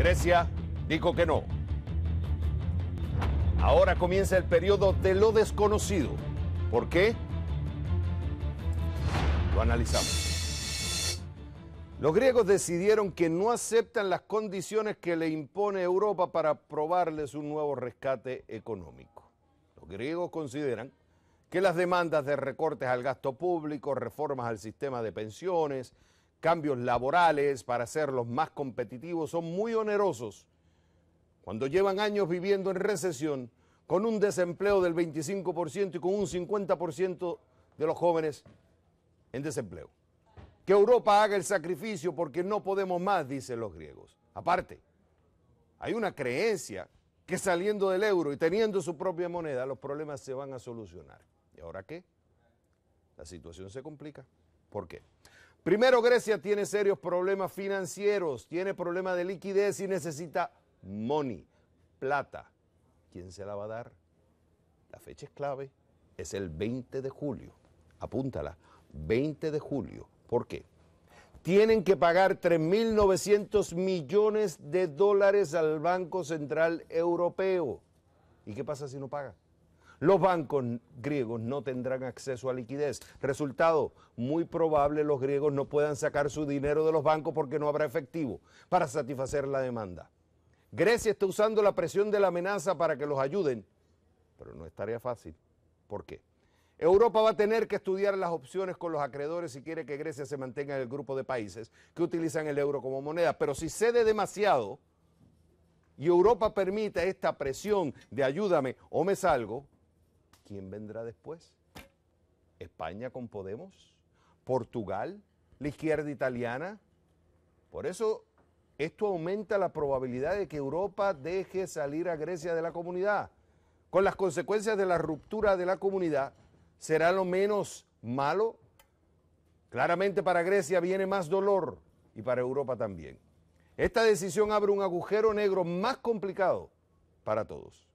Grecia dijo que no. Ahora comienza el periodo de lo desconocido. ¿Por qué? Lo analizamos. Los griegos decidieron que no aceptan las condiciones que le impone Europa para probarles un nuevo rescate económico. Los griegos consideran que las demandas de recortes al gasto público, reformas al sistema de pensiones, cambios laborales para hacerlos más competitivos son muy onerosos. Cuando llevan años viviendo en recesión, con un desempleo del 25% y con un 50% de los jóvenes en desempleo. Que Europa haga el sacrificio porque no podemos más, dicen los griegos. Aparte, hay una creencia que saliendo del euro y teniendo su propia moneda, los problemas se van a solucionar. ¿Y ahora qué? La situación se complica. ¿Por qué? Primero, Grecia tiene serios problemas financieros, tiene problemas de liquidez y necesita money, plata. ¿Quién se la va a dar? La fecha es clave, es el 20 de julio. Apúntala, 20 de julio. ¿Por qué? Tienen que pagar 3.900 millones de dólares al Banco Central Europeo. ¿Y qué pasa si no pagan? Los bancos griegos no tendrán acceso a liquidez. Resultado, muy probable los griegos no puedan sacar su dinero de los bancos porque no habrá efectivo para satisfacer la demanda. Grecia está usando la presión de la amenaza para que los ayuden, pero no es tarea fácil. ¿Por qué? Europa va a tener que estudiar las opciones con los acreedores si quiere que Grecia se mantenga en el grupo de países que utilizan el euro como moneda. Pero si cede demasiado y Europa permite esta presión de ayúdame o me salgo, ¿quién vendrá después? España con Podemos, Portugal, la izquierda italiana. Por eso esto aumenta la probabilidad de que Europa deje salir a Grecia de la comunidad. Con las consecuencias de la ruptura de la comunidad, ¿será lo menos malo? Claramente para Grecia viene más dolor y para Europa también. Esta decisión abre un agujero negro más complicado para todos.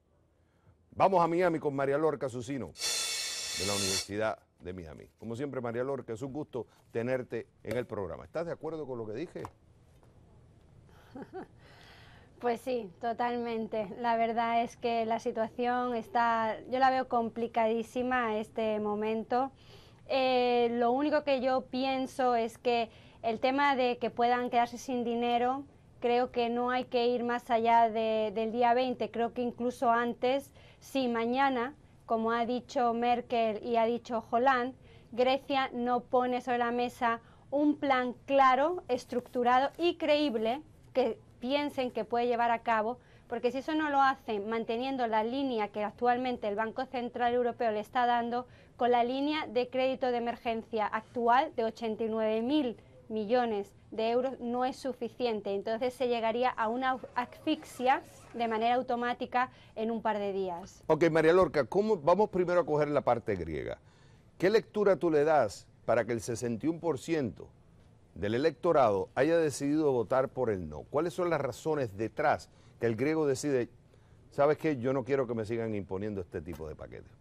Vamos a Miami con María Lorca Susino, de la Universidad de Miami. Como siempre, María Lorca, es un gusto tenerte en el programa. ¿Estás de acuerdo con lo que dije? Pues sí, totalmente. La verdad es que la situación está, yo la veo complicadísima este momento. Eh, lo único que yo pienso es que el tema de que puedan quedarse sin dinero creo que no hay que ir más allá del día 20, creo que incluso antes, si mañana, como ha dicho Merkel y ha dicho Hollande, Grecia no pone sobre la mesa un plan claro, estructurado y creíble que piensen que puede llevar a cabo, porque si eso no lo hacen manteniendo la línea que actualmente el Banco Central Europeo le está dando, con la línea de crédito de emergencia actual de 89.000 millones de euros no es suficiente. Entonces se llegaría a una asfixia de manera automática en un par de días. Ok, María Lorca, ¿cómo, vamos primero a coger la parte griega. ¿Qué lectura tú le das para que el 61% del electorado haya decidido votar por el no? ¿Cuáles son las razones detrás que el griego decide, sabes qué, yo no quiero que me sigan imponiendo este tipo de paquetes?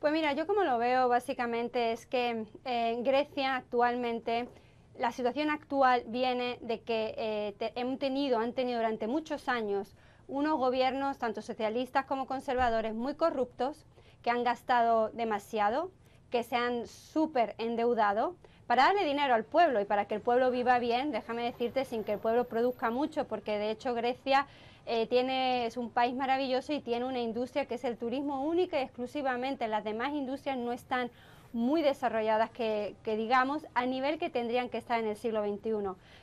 Pues mira, yo como lo veo básicamente es que eh, en Grecia actualmente la situación actual viene de que eh, tenido, han tenido durante muchos años unos gobiernos, tanto socialistas como conservadores, muy corruptos, que han gastado demasiado, que se han súper endeudado, para darle dinero al pueblo y para que el pueblo viva bien, déjame decirte, sin que el pueblo produzca mucho, porque de hecho Grecia eh, tiene, es un país maravilloso y tiene una industria que es el turismo única y exclusivamente. Las demás industrias no están muy desarrolladas que, digamos a nivel que tendrían que estar en el siglo XXI.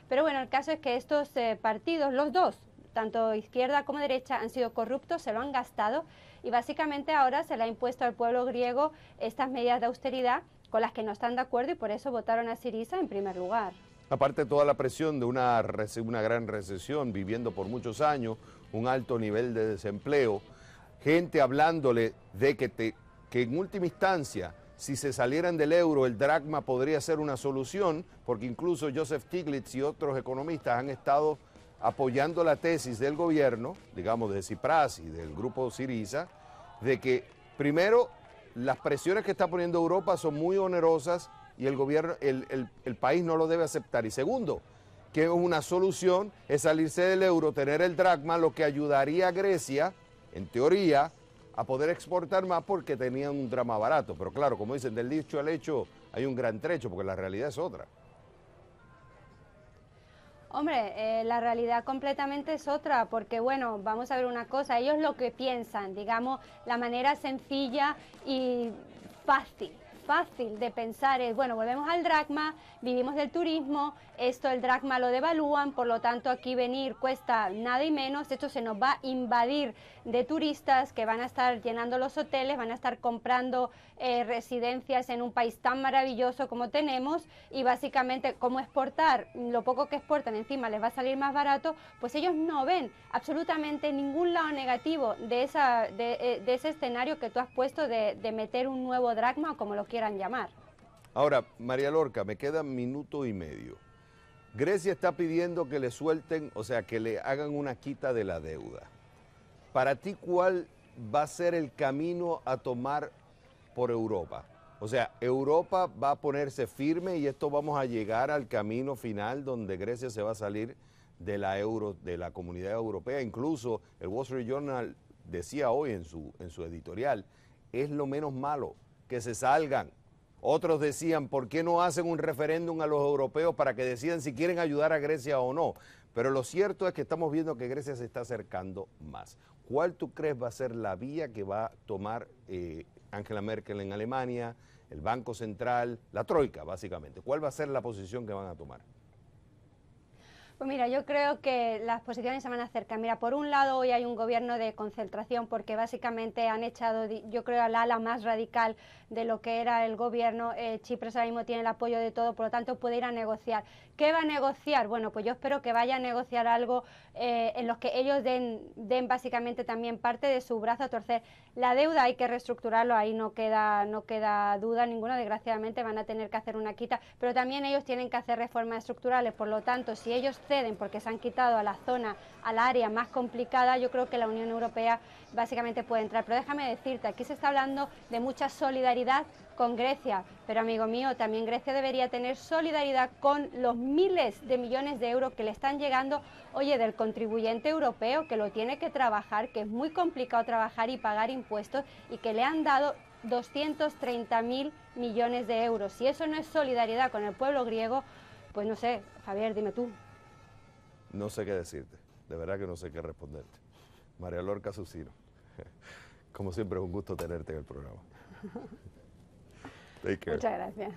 Pero bueno, el caso es que estos eh, partidos, los dos, tanto izquierda como derecha, han sido corruptos, se lo han gastado y básicamente ahora se le ha impuesto al pueblo griego estas medidas de austeridad con las que no están de acuerdo y por eso votaron a Siriza en primer lugar. Aparte toda la presión de una, una gran recesión, viviendo por muchos años, un alto nivel de desempleo, gente hablándole de que, te, que en última instancia, si se salieran del euro, el dracma podría ser una solución, porque incluso Joseph Stiglitz y otros economistas han estado apoyando la tesis del gobierno, digamos de Cipras y del grupo Siriza, de que primero las presiones que está poniendo Europa son muy onerosas y el gobierno, el, país no lo debe aceptar. Y segundo, que una solución es salirse del euro, tener el dracma, lo que ayudaría a Grecia, en teoría, a poder exportar más porque tenían un drama barato. Pero claro, como dicen, del dicho al hecho hay un gran trecho porque la realidad es otra. Hombre, eh, la realidad completamente es otra, porque bueno, vamos a ver una cosa, ellos lo que piensan, digamos, la manera sencilla y fácil fácil de pensar es, bueno, volvemos al dracma, vivimos del turismo, esto el dracma lo devalúan, por lo tanto aquí venir cuesta nada y menos, esto se nos va a invadir de turistas que van a estar llenando los hoteles, van a estar comprando eh, residencias en un país tan maravilloso como tenemos y básicamente cómo exportar, lo poco que exportan encima les va a salir más barato, pues ellos no ven absolutamente ningún lado negativo de, esa, de, eh, ese escenario que tú has puesto de, de meter un nuevo dracma o como lo quieras Ahora, María Lorca, me queda minuto y medio. Grecia está pidiendo que le suelten, o sea, que le hagan una quita de la deuda. Para ti, ¿cuál va a ser el camino a tomar por Europa? O sea, Europa va a ponerse firme y esto vamos a llegar al camino final donde Grecia se va a salir de la euro, de la comunidad europea. Incluso el Wall Street Journal decía hoy en su, en su editorial, es lo menos malo que se salgan. Otros decían, ¿por qué no hacen un referéndum a los europeos para que decidan si quieren ayudar a Grecia o no? Pero lo cierto es que estamos viendo que Grecia se está acercando más. ¿Cuál tú crees va a ser la vía que va a tomar eh, Angela Merkel en Alemania, el Banco Central, la Troika, básicamente? ¿Cuál va a ser la posición que van a tomar? Pues mira, yo creo que las posiciones se van a acercar. Mira, por un lado hoy hay un gobierno de concentración porque básicamente han echado, yo creo, al ala más radical de lo que era el gobierno. Eh, Chipre ahora mismo tiene el apoyo de todo, por lo tanto puede ir a negociar. ¿Qué va a negociar? Bueno, pues yo espero que vaya a negociar algo eh, en los que ellos den, den básicamente también parte de su brazo a torcer. La deuda hay que reestructurarlo, ahí no queda, no queda duda ninguna, desgraciadamente van a tener que hacer una quita, pero también ellos tienen que hacer reformas estructurales, por lo tanto, si ellos porque se han quitado a la zona, al área más complicada, yo creo que la Unión Europea básicamente puede entrar. Pero déjame decirte, aquí se está hablando de mucha solidaridad con Grecia, pero amigo mío, también Grecia debería tener solidaridad con los miles de millones de euros que le están llegando, oye, del contribuyente europeo que lo tiene que trabajar, que es muy complicado trabajar y pagar impuestos y que le han dado 230.000 millones de euros. Si eso no es solidaridad con el pueblo griego, pues no sé, Javier, dime tú. No sé qué decirte, de verdad que no sé qué responderte. María Lorca Susino, como siempre es un gusto tenerte en el programa. Take care. Muchas gracias.